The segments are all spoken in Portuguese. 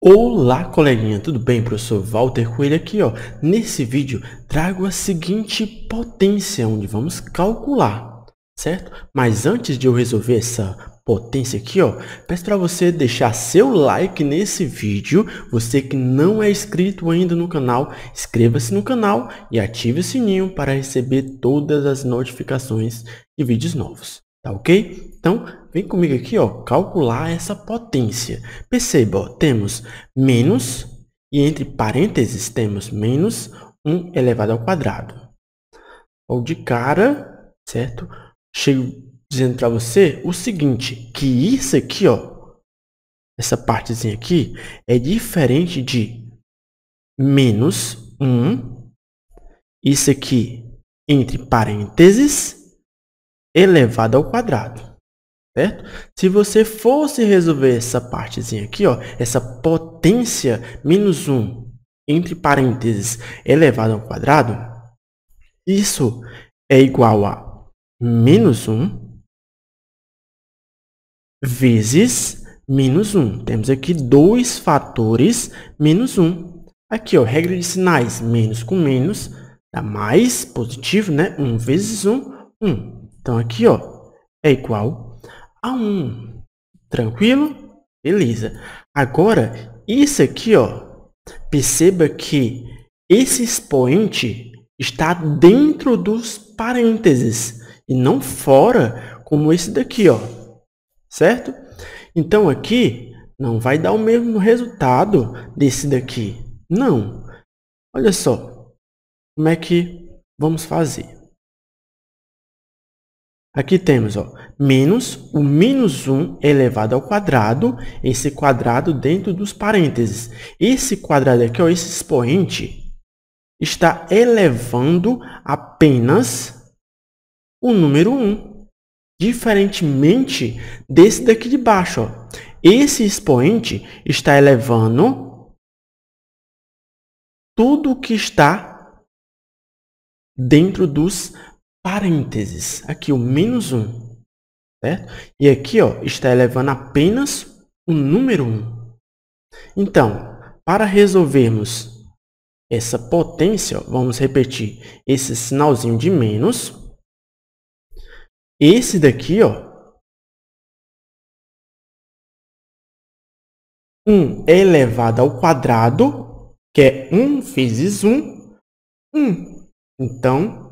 Olá coleguinha, tudo bem? Professor Walter Coelho aqui, ó. Nesse vídeo trago a seguinte potência, onde vamos calcular, certo? Mas antes de eu resolver essa potência aqui, ó, peço para você deixar seu like nesse vídeo. Você que não é inscrito ainda no canal, inscreva-se no canal e ative o sininho para receber todas as notificações de vídeos novos. Tá ok? Então, vem comigo aqui, ó, calcular essa potência. Perceba, ó, temos menos, e entre parênteses temos menos 1 elevado ao quadrado. Ou de cara, certo? Chego dizendo para você o seguinte, que isso aqui, ó, essa partezinha aqui, é diferente de menos 1, isso aqui entre parênteses, elevado ao quadrado. Certo? Se você fosse resolver essa partezinha aqui, ó, essa potência menos 1, entre parênteses, elevado ao quadrado, isso é igual a menos 1 vezes menos 1. Temos aqui dois fatores menos 1. Aqui, ó, regra de sinais, menos com menos, dá mais, positivo, né? 1 vezes 1, 1. Então, aqui ó, é igual a 1. Tranquilo? Beleza. Agora, isso aqui, ó, perceba que esse expoente está dentro dos parênteses e não fora, como esse daqui, ó. Certo? Então, aqui não vai dar o mesmo resultado desse daqui. Não. Olha só como é que vamos fazer. Aqui temos ó, menos o menos 1 elevado ao quadrado, esse quadrado dentro dos parênteses. Esse quadrado aqui, ó, esse expoente, está elevando apenas o número 1. Diferentemente desse daqui de baixo. Ó. Esse expoente está elevando tudo que está dentro dos parênteses parênteses, aqui o menos 1, certo? E aqui ó, está elevando apenas o número 1. Então, para resolvermos essa potência, ó, vamos repetir esse sinalzinho de menos. Esse daqui, ó, 1 é elevado ao quadrado, que é 1 vezes 1, 1. Então,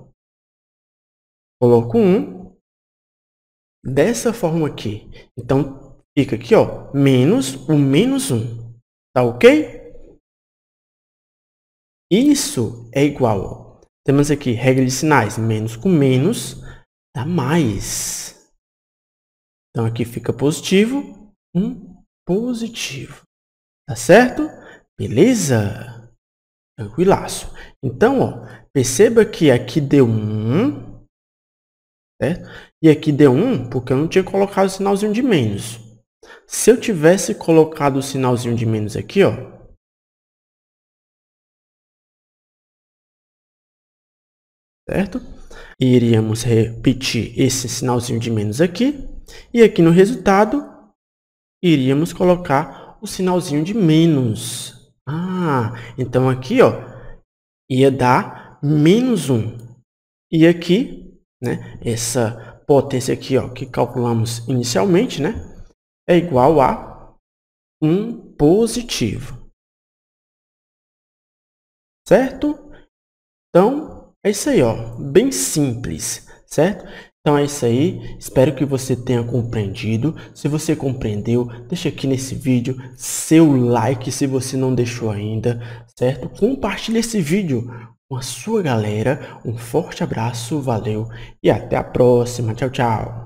Coloco um dessa forma aqui. Então, fica aqui, ó, menos o menos 1. Tá ok? Isso é igual. Ó. Temos aqui regra de sinais. Menos com menos dá mais. Então, aqui fica positivo. Um positivo. Tá certo? Beleza? Tranquilaço. Então, ó, perceba que aqui deu um né? E aqui deu 1 porque eu não tinha colocado o sinalzinho de menos. Se eu tivesse colocado o sinalzinho de menos aqui, ó, certo? E iríamos repetir esse sinalzinho de menos aqui. E aqui no resultado, iríamos colocar o sinalzinho de menos. Ah, então aqui ó, ia dar menos 1. E aqui né? Essa potência aqui, ó, que calculamos inicialmente, né? É igual a 1 positivo. Certo? Então, é isso aí, ó. Bem simples, certo? Então é isso aí, espero que você tenha compreendido. Se você compreendeu, deixa aqui nesse vídeo seu like se você não deixou ainda, certo? Compartilhe esse vídeo com a sua galera. Um forte abraço, valeu e até a próxima. Tchau, tchau.